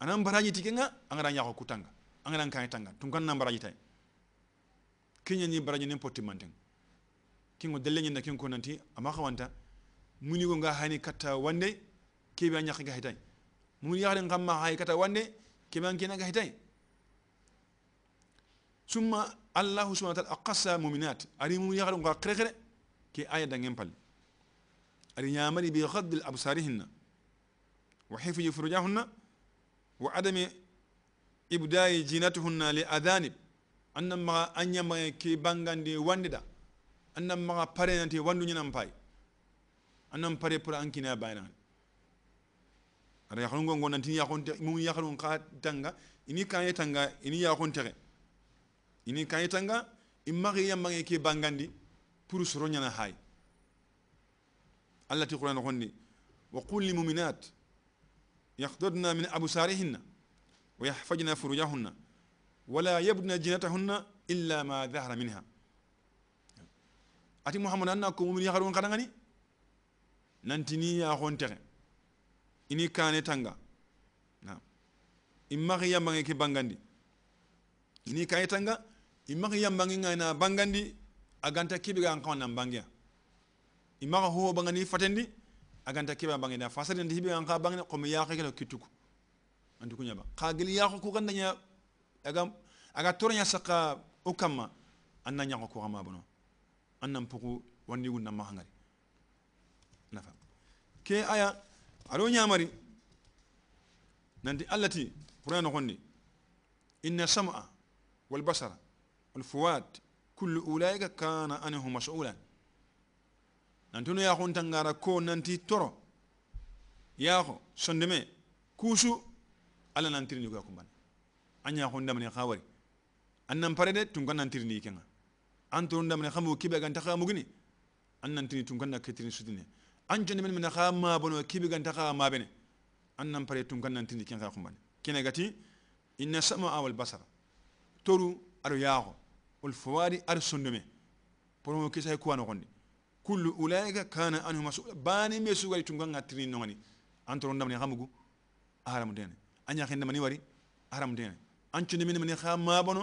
anan baraji tikenga angara nyako kutanga angara kan tanga tunkan nan baraji tay kinya ni baraji ni poti manten kingo delle nyen kin ko nanti amma khawanta muni go nga hani katta wande kebe nyaka ga hitay muni yaare ngamma hay katta wande kebe an kinaga hitay summa allah subhanahu wa ta'ala aqasa mu'minat ari muni yaare nga khere khere ke aya dangen pal ari nyamari bi khadd al absarihinna wa hifzi furujahunna wa adami ibdayi jinatuhunna li adhanib annan maga an yammaga ke bangandi wandida annan maga parenanti wandu ñanan pay annan pare pour an kina baynani ara yakhun gongo nanti yakhunte mum yakhrun ka tanga ini kanye tanga ini yakhunte ini kanye tanga imagi yamage ke bangandi pour soro ñana hay allah ti qur'an gondi wa qul lil mu'minat يخضرن من أبصارهن ويحفظن فروجهن ولا يبدن جنتهن إلا ما ظهر منها أتي محمد أنا كم من يخرون كرنغني ننتني يا خونتر إني كان تانغا نعم إما غي يمبغي كي بانغاندي إني كان تانغا إما غي يمبغي غانا بانغاندي أغانتا كيبغان كون نمبانغيا إما هو بانغاني فاتندي aganta kebe na fasadi ndi hibe anka bangena ko mi yaqa kala kituko andu kunya ba qagil yaqo ku ganda nya aga aga tornya saka ukama anna nya ko ma bono anna mpuku wandi gunna ma nafa ke aya aro nya mari nanti allati qur'an noxondi inna sam'a walbasara basara wal kullu ulaika kana anhu mas'ulan nantono yaxo ntangara ko nanti toro yaxo sondeme kusu alla nantirini kuya kumbana a ñaxo ndamane xa wari an nan pare de tunkan nantirini kenga an toro ndamane xamo kibe ganta xa mugini an nantini tunkan na ketirini sutine an jonde men mena xa mabono kibe ganta xa mabene an nan pare tunkan nantirini kenga kumbana kene gati inna samaa wal basara toru aɗo yaaxo wol fowari aɗa sondome pour mo kisa kuwa noxonde kullu ulaika kana anhu masula bani me sugali tunganga tini nongani antoro ndamani xamugu haram dene anya xen ndamani wari haram dene ancu ndamani mani xama bono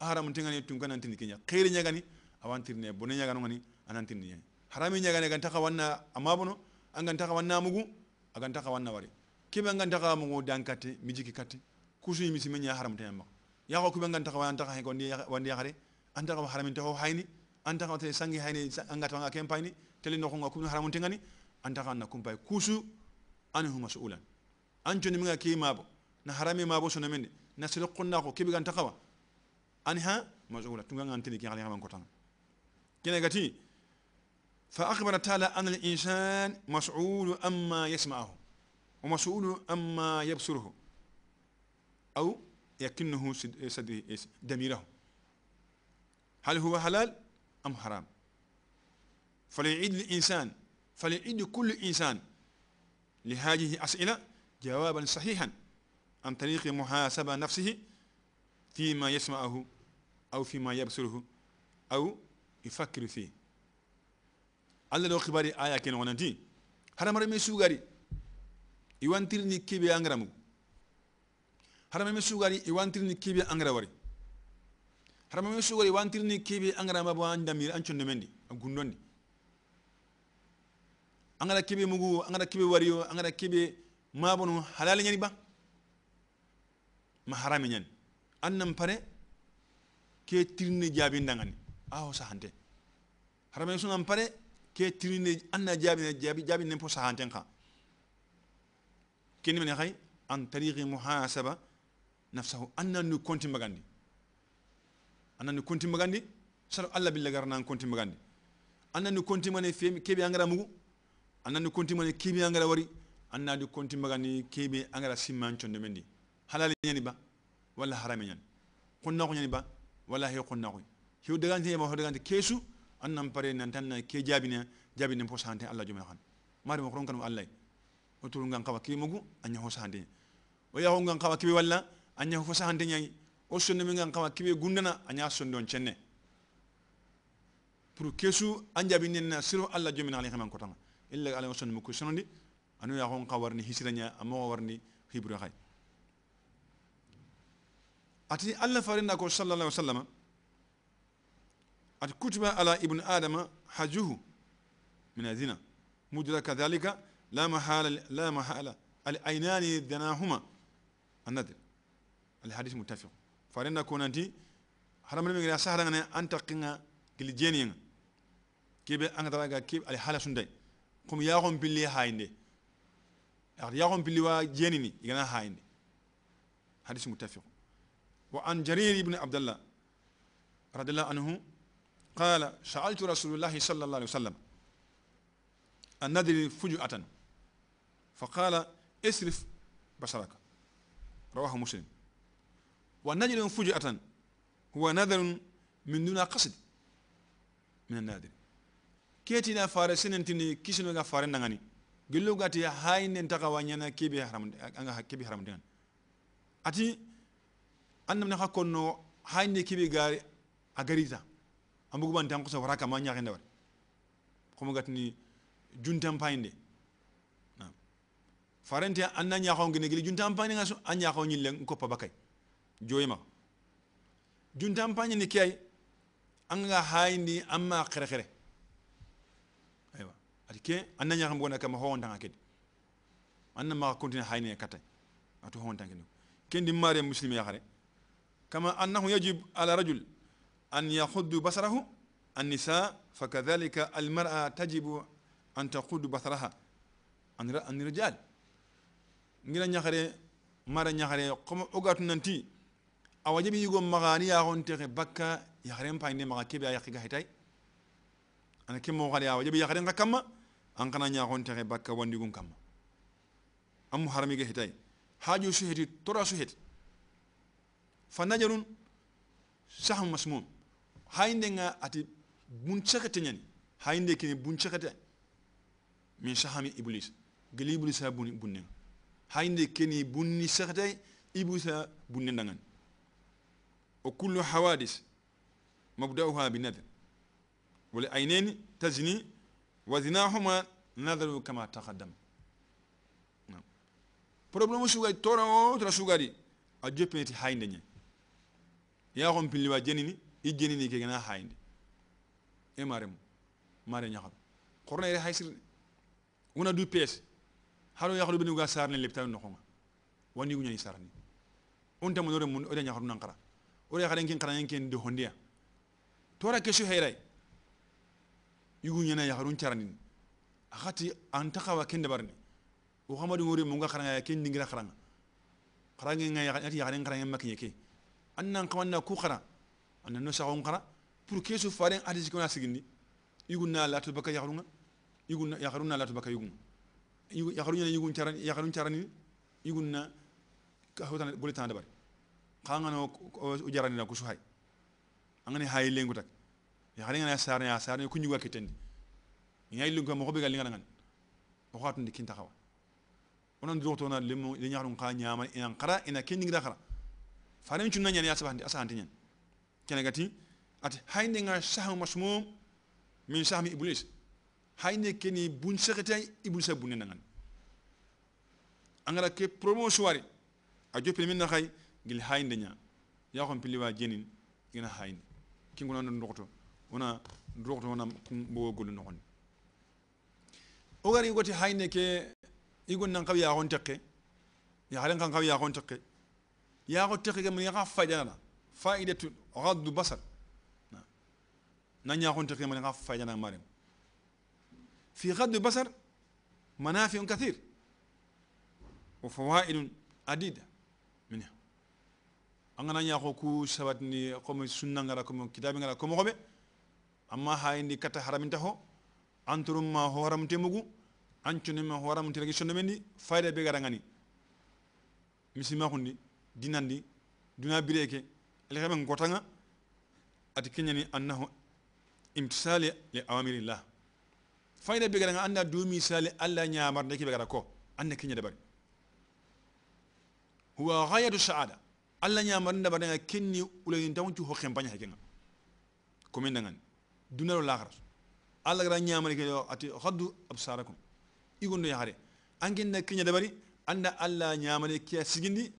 haram tengani tungana tini kenya khiri nyagani awantirne bono nyagano ngani anantirne nyagani harami ñagane gan taxa wanna ama bono a gan taxa wanna mugu a gan taxa wanna wari kebe gan taxa mugu dan katte mi jiki katte kusuyi misime ña haramtaya maxa yaxo kube gan taxa wan taxa wandi yaxare an taxa haramin taxo hayni anta kan tele sangi hayne anga tanga kempani tele no konga kun haramun tengani anta kan na kumpay kusu ani huma suulan anjo ni minga ki mabo na harami mabo sona mende na sele qonna ko kibi ganta kawa ani ha mas'ula tunga ngantini ki ngali ngam kotanga kina gati fa akhbara ta'ala an al-insan mas'ul amma yasma'uhu wa mas'ul amma yabsuruhu aw yakinnuhu صدره damirahu هل هو حلال أم حرام فليعيد الإنسان فليعيد كل إنسان لهذه الأسئلة جوابا صحيحا عن طريق محاسبة نفسه فيما يسمعه أو فيما يبصره أو يفكر فيه الله لو خبري آية كنا وننتي هرم رمي سوغاري تلني كيبي أنغرامو هرم رمي سوغاري تلني كيبي أنغراوري haramame sugori ni kebe angarama bo an damir an conno mendi a gundondi angara kibi mugu angara kibi wariyo angara kebe mabonu halal nyani ba ma harame ñani annam pare ke tirni jaabi ndangani aho sahante haramame sunan pare ke tirni anna jaabi jaabi jaabi nen po sahanten ka kenni mene hay an tariqi muhasaba nafsahu anna nu konti anani kontimagandi sara allah billa garna an nan kontimagandi anani kontimane femi keɓe angara mugu anani kontimane keɓi angara wari anani annadi kontimagani keɓe angara siman chonde mendi halal ñani ba wala walla harame kunna konnako ñani ba wala walla hew konnakoy hew dagante yema ho dagante keesu annan pare nan tan ke jaabine jaabine po sante allah jomene han mari mo kanum allah o turu kawa kibi mugu anya ho sante o yaho ngan kawa kibi wala anya ho sante ñayi o sonde min kan kama kibe gundana a ɲa sondon cenne pour kesu an jaabi nenna siro allah jomina ali xaman kotanga illa ala sonde mu ko anu ya xon warni hisira a moxo warni hibru xay ati allah farinda ko sallallahu alaihi wasallam ati kutiba ala ibn adama hajuhu min azina mudraka kadhalika la mahala la mahala العينان دناهما al الحديث متفق farenda konanti haramani min gina sahara ngane anta qinga gili jeniyenga kebe anga daraga kebe ali hala sunday kum yaaxon pilli hayinde ak yaaxon pilli wa jenini igana hayinde hadis muttafiq wa an jarir ibn abdullah radiyallahu anhu قال سألت رسول الله صلى الله عليه وسلم أن ندري فجأة فقال اسرف بصرك رواه مسلم wa والنجل فجأة هو نذر من دون قصد من na كيتنا فارسين تني كيشنو غفارن نغني gillo gati hayin nen taka wanyana kebe haram anga kebe haram den ati annam na hakonno hayin ne kebe gari agarita ambugo ban tan kusa waraka manya kende war kuma gatni juntan payinde farante anna nya ko ngene gili juntan payinde an anya ko nyille ko pa bakay joyima juntampañini ke ay anga hayndi amma xere xere aywa ati ke anna ñaxam gona kama howontanga kedi anna maxa continue hayne katta atu howontang kedi ken di mare muslime yaxare kama annahu yajib ala rajul an yaxuddu basarahu annisa fakadalika almar'a tajibu an taqudu basaraha an rijal ngira ñaxare mara ñaxare xoma ogatu nanti awajabi yugo magani ya honte yaxontexe bakka pa inde maxa kebe a yaqiga hetay ana ke moxale ya yaxaren xa kama an kana nya honte ke bakka wandi kamma kama am harami hetay hajo haju shuhedi tora su heti fa najarun sahmu masmum hayindenga ati buncekete ñani hayinde kene buncekete min sahami iblis geli iblisa bunne hayinde keni bunni sahdai ibusa bunne dangani وكل حوادث مبدأها بنذر والعينين تزني وزناهما نذر كما تقدم problème sugari tora o tora sugari a joppiniti hayde ñe yaakom pilliwa jenini i jenini ke gana hayde e mare mo mare ñaharo xornayre haysirde wona du peese haɗo yaharo ɓenuga sarne leptawi nokonga wanigu ñani sarni on tamanore mun oda ñaharo nankara ore xaren ken xarañen ken de hondiya tora kesu heyray yuguñana yaxarun caranin axati anta xawa ken dabarni o xamadungori munga xaranga ken ndingira xaranga xarangenga ati yaxaren xarangen makiñe ke an nan xamanna ku xara a nanno saxon xara pour kesu faren adisikona sigindi na latu baka yaxarunga yugunna yaxarunna latu baka yugu yugunga yaxaruñana yugun caran yaxarun caranin yugunna hotana boletana dabari kangano ujarani na kusu hay angani hay lengu tak ya hari ngana sarne ya sarne ya ya kunyu ga kitendi nyai ko ya mo hobe galinga ngan o khatun de kinta khawa onon dokto na limu de nyaarun ka nyaama ina qara ina kendi ngira khara faran chunna ya sabandi asanti nyen kene gati at hayne nga sahu masmum min sahmi iblis ne keni bun sekete iblis bunne ngan angara ke promo suwari a jopin min na khay gil hayinde ña yakhon piliwa jenin gina hayinde kingona ndo ndokto wona ndokto wona mbowo golu noxoni o gari goti hayinde ke igon nan hon yaxon ya halen kan kawi yaxon teqe yaxo teqe ke mun yaxa faydanala faidatu raddu basar na ñaxon teqe mun yaxa faydana marim fi raddu basar manafiun kathir wa fawaidun adida an gana ñaxo ku sabatini comme sunna ngara comme kitabe ngara comme xoɓe amma hayindi kata haraminta ho antorumma ho haramte mugu anconema ho haramte ragi sondomen ndi fayida be garangani misimaxundi dinandi duna bire ke alxemen gotanga ati keñani annahu imtisali li awamirillah fayida be garanga anda du misali allah ñamarde ke be gara ko anna keña dabari huwa gayatu saada alla ñamarinde batenga kenni ulenintaŋo cu ho xempaña hekenga commune dangani dunaro laxara alla gara ñamari ke ati haddu absarakum igondo yaxare angenda keña dabari anda alla ñamari ke sigindi